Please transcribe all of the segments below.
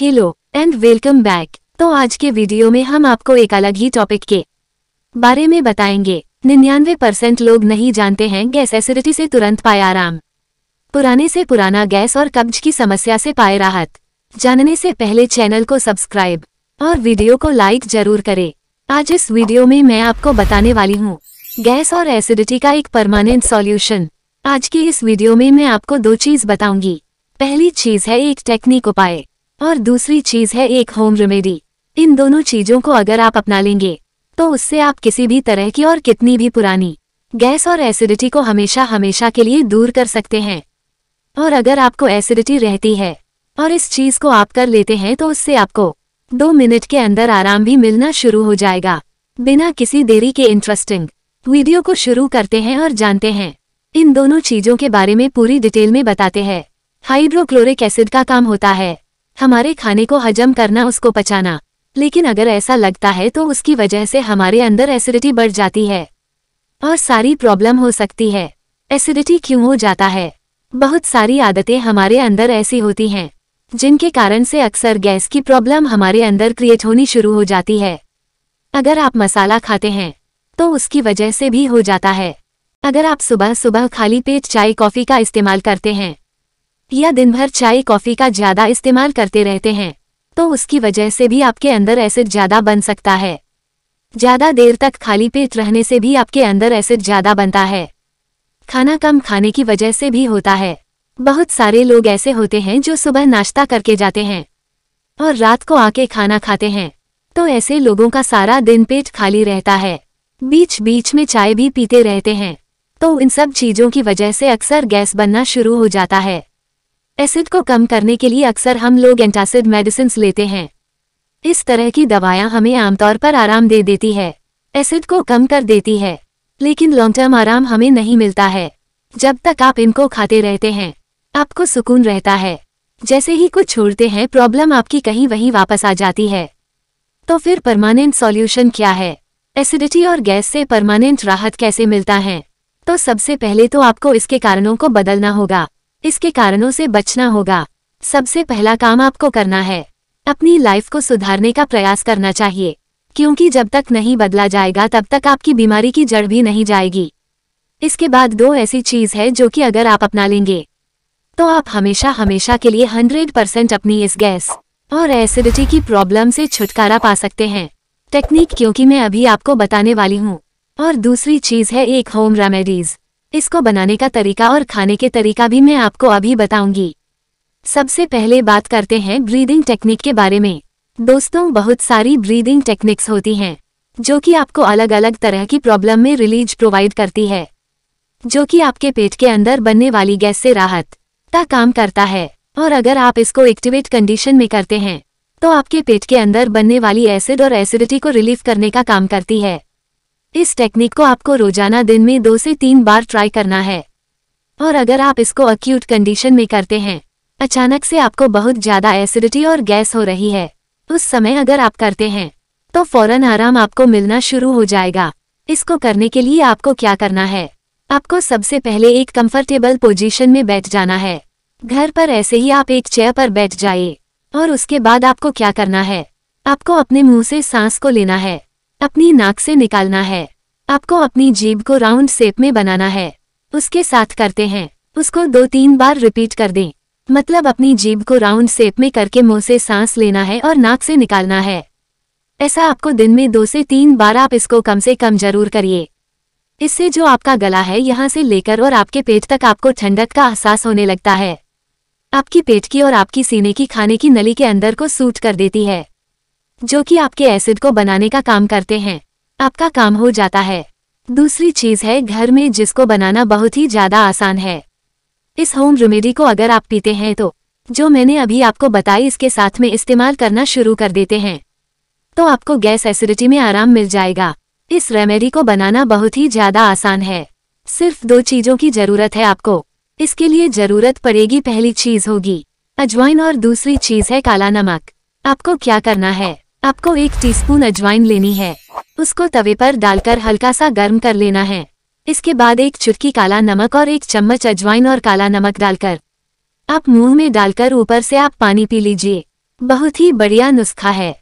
Hello and welcome back तो आज के वीडियो में हम आपको एक अलग ही टॉपिक के बारे में बताएंगे निन्यानवे परसेंट लोग नहीं जानते हैं गैस एसिडिटी से तुरंत पाए आराम पुराने से पुराना गैस और कब्ज की समस्या से पाए राहत जानने से पहले चैनल को सब्सक्राइब और वीडियो को लाइक जरूर करे आज इस वीडियो में मैं आपको बताने वाली हूँ गैस और एसिडिटी का एक परमानेंट सॉल्यूशन आज की इस वीडियो में मैं आपको दो चीज बताऊंगी पहली चीज है एक टेक्निक उपाय और दूसरी चीज है एक होम रेमेडी इन दोनों चीजों को अगर आप अपना लेंगे तो उससे आप किसी भी तरह की और कितनी भी पुरानी गैस और एसिडिटी को हमेशा हमेशा के लिए दूर कर सकते हैं और अगर आपको एसिडिटी रहती है और इस चीज को आप कर लेते हैं तो उससे आपको दो मिनट के अंदर आराम भी मिलना शुरू हो जाएगा बिना किसी देरी के इंटरेस्टिंग वीडियो को शुरू करते हैं और जानते हैं इन दोनों चीजों के बारे में पूरी डिटेल में बताते हैं हाइड्रोक्लोरिक एसिड का काम होता है हमारे खाने को हजम करना उसको पचाना लेकिन अगर ऐसा लगता है तो उसकी वजह से हमारे अंदर एसिडिटी बढ़ जाती है और सारी प्रॉब्लम हो सकती है एसिडिटी क्यों हो जाता है बहुत सारी आदतें हमारे अंदर ऐसी होती हैं जिनके कारण से अक्सर गैस की प्रॉब्लम हमारे अंदर क्रिएट होनी शुरू हो जाती है अगर आप मसाला खाते हैं तो उसकी वजह से भी हो जाता है अगर आप सुबह सुबह खाली पेट चाय कॉफ़ी का इस्तेमाल करते हैं या दिन भर चाय कॉफ़ी का ज़्यादा इस्तेमाल करते रहते हैं तो उसकी वजह से भी आपके अंदर एसिड ज़्यादा बन सकता है ज़्यादा देर तक खाली पेट रहने से भी आपके अंदर एसिड ज़्यादा बनता है खाना कम खाने की वजह से भी होता है बहुत सारे लोग ऐसे होते हैं जो सुबह नाश्ता करके जाते हैं और रात को आके खाना खाते हैं तो ऐसे लोगों का सारा दिन पेट खाली रहता है बीच बीच में चाय भी पीते रहते हैं तो इन सब चीज़ों की वजह से अक्सर गैस बनना शुरू हो जाता है एसिड को कम करने के लिए अक्सर हम लोग एंटासिड मेडिसिन लेते हैं इस तरह की दवाया हमें आमतौर पर आराम दे देती है एसिड को कम कर देती है लेकिन लॉन्ग टर्म आराम हमें नहीं मिलता है जब तक आप इनको खाते रहते हैं आपको सुकून रहता है जैसे ही कुछ छोड़ते हैं प्रॉब्लम आपकी कहीं वहीं वापस आ जाती है तो फिर परमानेंट सॉल्यूशन क्या है एसिडिटी और गैस से परमानेंट राहत कैसे मिलता है तो सबसे पहले तो आपको इसके कारणों को बदलना होगा इसके कारणों से बचना होगा सबसे पहला काम आपको करना है अपनी लाइफ को सुधारने का प्रयास करना चाहिए क्योंकि जब तक नहीं बदला जाएगा तब तक आपकी बीमारी की जड़ भी नहीं जाएगी इसके बाद दो ऐसी चीज़ है जो कि अगर आप अपना लेंगे तो आप हमेशा हमेशा के लिए 100 परसेंट अपनी इस गैस और एसिडिटी की प्रॉब्लम से छुटकारा पा सकते हैं टेक्निक क्योंकि मैं अभी आपको बताने वाली हूँ और दूसरी चीज़ है एक होम रेमेडीज़ इसको बनाने का तरीका और खाने के तरीका भी मैं आपको अभी बताऊंगी सबसे पहले बात करते हैं ब्रीदिंग टेक्निक के बारे में दोस्तों बहुत सारी ब्रीदिंग टेक्निक्स होती हैं जो कि आपको अलग अलग तरह की प्रॉब्लम में रिलीज प्रोवाइड करती है जो कि आपके पेट के अंदर बनने वाली गैस से राहत का काम करता है और अगर आप इसको एक्टिवेट कंडीशन में करते हैं तो आपके पेट के अंदर बनने वाली एसिड और एसिडिटी को रिलीफ करने का काम करती है इस टेक्निक को आपको रोजाना दिन में दो से तीन बार ट्राई करना है और अगर आप इसको अक्यूट कंडीशन में करते हैं अचानक से आपको बहुत ज्यादा एसिडिटी और गैस हो रही है उस समय अगर आप करते हैं तो फौरन आराम आपको मिलना शुरू हो जाएगा इसको करने के लिए आपको क्या करना है आपको सबसे पहले एक कंफर्टेबल पोजीशन में बैठ जाना है घर पर ऐसे ही आप एक चेयर पर बैठ जाइए और उसके बाद आपको क्या करना है आपको अपने मुंह से सांस को लेना है अपनी नाक से निकालना है आपको अपनी जीभ को राउंड शेप में बनाना है उसके साथ करते हैं उसको दो तीन बार रिपीट कर दें मतलब अपनी जीभ को राउंड शेप में करके मुंह से सांस लेना है और नाक से निकालना है ऐसा आपको दिन में दो से तीन बार आप इसको कम से कम जरूर करिए इससे जो आपका गला है यहाँ से लेकर और आपके पेट तक आपको ठंडक का एहसास होने लगता है आपकी पेट की और आपकी सीने की खाने की नली के अंदर को सूट कर देती है जो कि आपके एसिड को बनाने का काम करते हैं आपका काम हो जाता है दूसरी चीज है घर में जिसको बनाना बहुत ही ज्यादा आसान है इस होम रेमेडी को अगर आप पीते हैं तो जो मैंने अभी आपको बताई इसके साथ में इस्तेमाल करना शुरू कर देते हैं तो आपको गैस एसिडिटी में आराम मिल जाएगा इस रेमेडी को बनाना बहुत ही ज्यादा आसान है सिर्फ दो चीजों की जरूरत है आपको इसके लिए जरूरत पड़ेगी पहली चीज होगी अजवाइन और दूसरी चीज है काला नमक आपको क्या करना है आपको एक टीस्पून अजवाइन लेनी है उसको तवे पर डालकर हल्का सा गर्म कर लेना है इसके बाद एक चुटकी काला नमक और एक चम्मच अजवाइन और काला नमक डालकर आप मुंह में डालकर ऊपर से आप पानी पी लीजिए बहुत ही बढ़िया नुस्खा है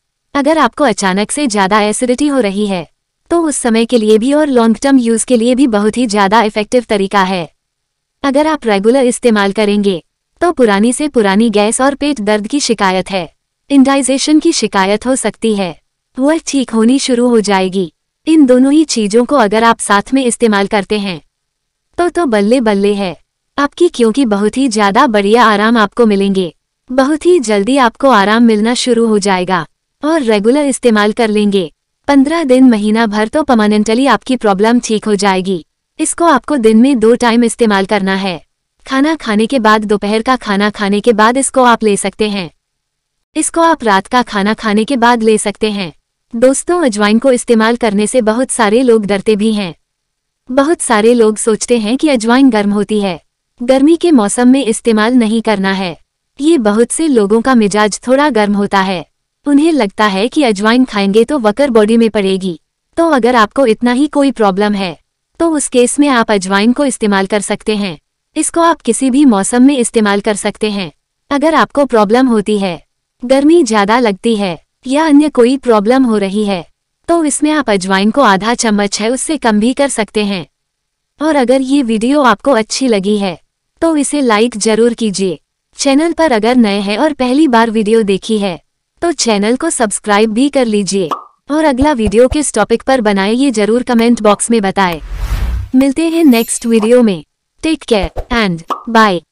अगर आपको अचानक से ज़्यादा एसिडिटी हो रही है तो उस समय के लिए भी और लॉन्ग टर्म यूज़ के लिए भी बहुत ही ज़्यादा इफेक्टिव तरीका है अगर आप रेगुलर इस्तेमाल करेंगे तो पुरानी से पुरानी गैस और पेट दर्द की शिकायत है इंडाइजेशन की शिकायत हो सकती है वह ठीक होनी शुरू हो जाएगी इन दोनों ही चीजों को अगर आप साथ में इस्तेमाल करते हैं तो तो बल्ले बल्ले है आपकी क्योंकि बहुत ही ज्यादा बढ़िया आराम आपको मिलेंगे बहुत ही जल्दी आपको आराम मिलना शुरू हो जाएगा और रेगुलर इस्तेमाल कर लेंगे पंद्रह दिन महीना भर तो परमानेंटली आपकी प्रॉब्लम ठीक हो जाएगी इसको आपको दिन में दो टाइम इस्तेमाल करना है खाना खाने के बाद दोपहर का खाना खाने के बाद इसको आप ले सकते हैं इसको आप रात का खाना खाने के बाद ले सकते हैं दोस्तों अजवाइन को इस्तेमाल करने से बहुत सारे लोग डरते भी हैं बहुत सारे लोग सोचते हैं कि अजवाइन गर्म होती है गर्मी के मौसम में इस्तेमाल नहीं करना है ये बहुत से लोगों का मिजाज थोड़ा गर्म होता है उन्हें लगता है कि अजवाइन खाएंगे तो वकर बॉडी में पड़ेगी तो अगर आपको इतना ही कोई प्रॉब्लम है तो उस केस में आप अजवाइन को इस्तेमाल कर सकते हैं इसको आप किसी भी मौसम में इस्तेमाल कर सकते हैं अगर आपको प्रॉब्लम होती है गर्मी ज़्यादा लगती है या अन्य कोई प्रॉब्लम हो रही है तो इसमें आप अजवाइन को आधा चम्मच है उससे कम भी कर सकते हैं और अगर ये वीडियो आपको अच्छी लगी है तो इसे लाइक जरूर कीजिए चैनल पर अगर नए हैं और पहली बार वीडियो देखी है तो चैनल को सब्सक्राइब भी कर लीजिए और अगला वीडियो किस टॉपिक पर बनाए ये जरूर कमेंट बॉक्स में बताएं। मिलते हैं नेक्स्ट वीडियो में टेक केयर एंड बाय